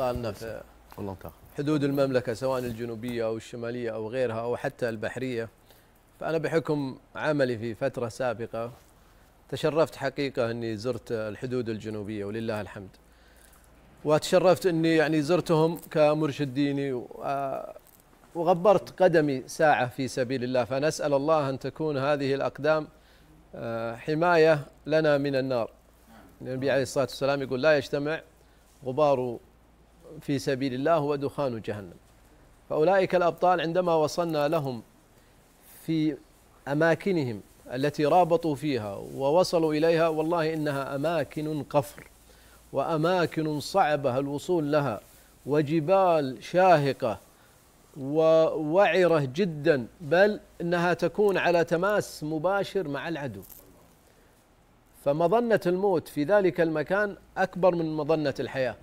الابطال نفسه والله حدود المملكه سواء الجنوبيه او الشماليه او غيرها او حتى البحريه فانا بحكم عملي في فتره سابقه تشرفت حقيقه اني زرت الحدود الجنوبيه ولله الحمد وتشرفت اني يعني زرتهم كمرشد ديني وغبرت قدمي ساعه في سبيل الله فنسال الله ان تكون هذه الاقدام آه، حمايه لنا من النار النبي عليه الصلاه والسلام يقول لا يجتمع غبار في سبيل الله هو دخان جهنم فأولئك الأبطال عندما وصلنا لهم في أماكنهم التي رابطوا فيها ووصلوا إليها والله إنها أماكن قفر وأماكن صعبة الوصول لها وجبال شاهقة ووعرة جدا بل إنها تكون على تماس مباشر مع العدو فمظنة الموت في ذلك المكان أكبر من مظنة الحياة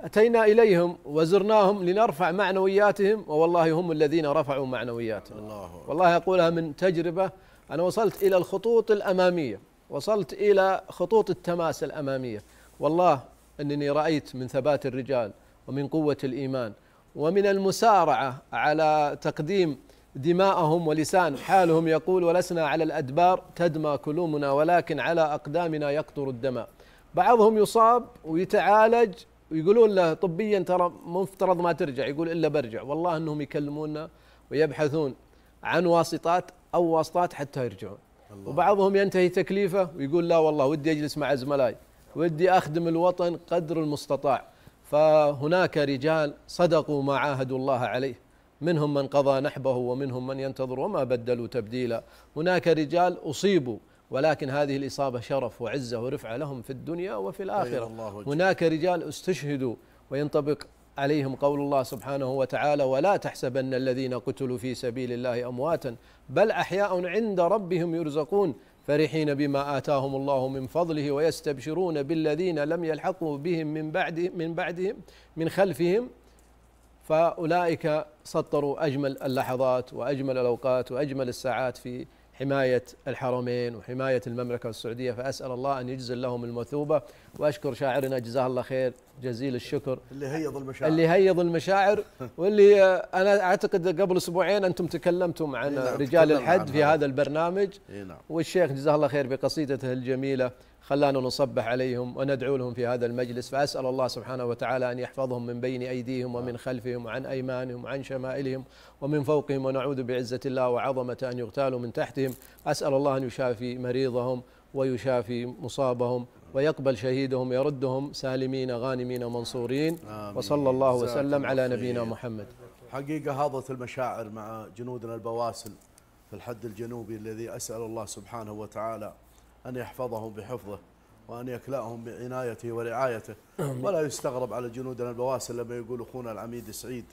أتينا إليهم وزرناهم لنرفع معنوياتهم ووالله هم الذين رفعوا معنوياتهم الله والله أقولها من تجربة أنا وصلت إلى الخطوط الأمامية وصلت إلى خطوط التماس الأمامية والله أنني رأيت من ثبات الرجال ومن قوة الإيمان ومن المسارعة على تقديم دماءهم ولسان حالهم يقول ولسنا على الأدبار تدمى كلومنا ولكن على أقدامنا يقطر الدماء بعضهم يصاب ويتعالج ويقولون له طبيا ترى مفترض ما ترجع يقول الا برجع والله انهم يكلموننا ويبحثون عن واسطات او واسطات حتى يرجعون الله. وبعضهم ينتهي تكليفه ويقول لا والله ودي اجلس مع زملائي ودي اخدم الوطن قدر المستطاع فهناك رجال صدقوا ما عاهدوا الله عليه منهم من قضى نحبه ومنهم من ينتظر وما بدلوا تبديلا هناك رجال اصيبوا ولكن هذه الإصابة شرف وعزة ورفعة لهم في الدنيا وفي الآخرة طيب، الله هناك رجال استشهدوا وينطبق عليهم قول الله سبحانه وتعالى ولا تحسبن الذين قتلوا في سبيل الله أمواتا بل أحياء عند ربهم يرزقون فرحين بما آتاهم الله من فضله ويستبشرون بالذين لم يلحقوا بهم من بعد من بعدهم من خلفهم فأولئك سطروا أجمل اللحظات وأجمل الأوقات وأجمل الساعات في حماية الحرمين وحماية المملكة السعودية فأسأل الله أن يجزل لهم المثوبة وأشكر شاعرنا جزاه الله خير جزيل الشكر اللي هيض المشاعر اللي هيض المشاعر واللي أنا أعتقد قبل أسبوعين أنتم تكلمتم عن نعم، رجال الحد في هذا البرنامج نعم والشيخ جزاه الله خير بقصيدته الجميلة خلانا نصبح عليهم وندعو لهم في هذا المجلس فأسأل الله سبحانه وتعالى أن يحفظهم من بين أيديهم ومن خلفهم وعن أيمانهم وعن شمائلهم ومن فوقهم ونعوذ بعزة الله وعظمة أن يغتالوا من تحتهم أنفسهم أسأل الله أن يشافي مريضهم ويشافي مصابهم ويقبل شهيدهم يردهم سالمين غانمين منصورين آمين. وصلى الله وسلم على نبينا محمد حقيقة هاضت المشاعر مع جنودنا البواسل في الحد الجنوبي الذي أسأل الله سبحانه وتعالى أن يحفظهم بحفظه وأن يكلأهم بعنايته ورعايته ولا يستغرب على جنودنا البواسل لما يقول أخونا العميد سعيد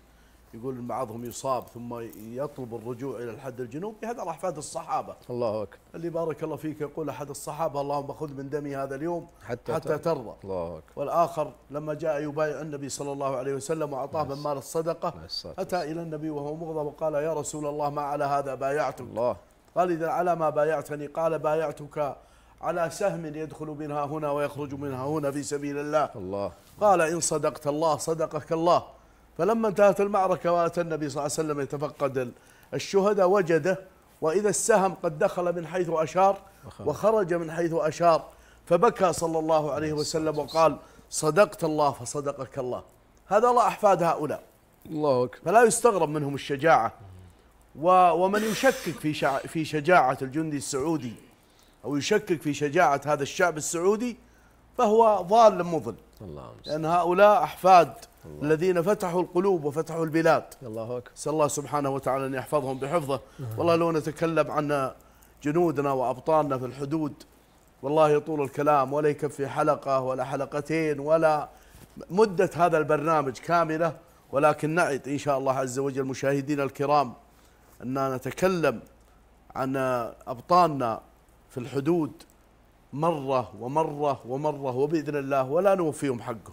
يقول بعضهم يصاب ثم يطلب الرجوع الى الحد الجنوبي هذا راح احفاد الصحابه الله اكبر اللي بارك الله فيك يقول احد الصحابه اللهم خذ من دمي هذا اليوم حتى, حتى ترضى الله اكبر والاخر لما جاء يبايع النبي صلى الله عليه وسلم واعطاه من مال الصدقه اتى الى النبي وهو مغضب وقال يا رسول الله ما على هذا بايعتك الله قال اذا على ما بايعتني قال بايعتك على سهم يدخل منها هنا ويخرج منها هنا في سبيل الله الله قال ان صدقت الله صدقك الله فلما انتهت المعركة وأتى النبي صلى الله عليه وسلم يتفقد الشهداء وجده وإذا السهم قد دخل من حيث أشار وخرج من حيث أشار فبكى صلى الله عليه وسلم وقال صدقت الله فصدقك الله هذا الله أحفاد هؤلاء الله أكبر فلا يستغرب منهم الشجاعة ومن يشكك في في شجاعة الجندي السعودي أو يشكك في شجاعة هذا الشعب السعودي فهو ضال مضل الله لأن هؤلاء أحفاد الله. الذين فتحوا القلوب وفتحوا البلاد الله أكبر سأل الله سبحانه وتعالى أن يحفظهم بحفظه والله لو نتكلم عن جنودنا وأبطالنا في الحدود والله يطول الكلام ولا يكفي حلقة ولا حلقتين ولا مدة هذا البرنامج كاملة ولكن نعد إن شاء الله عز وجل مشاهدينا الكرام أننا نتكلم عن أبطالنا في الحدود مرة ومرة ومرة وبإذن الله ولا نوفيهم حقهم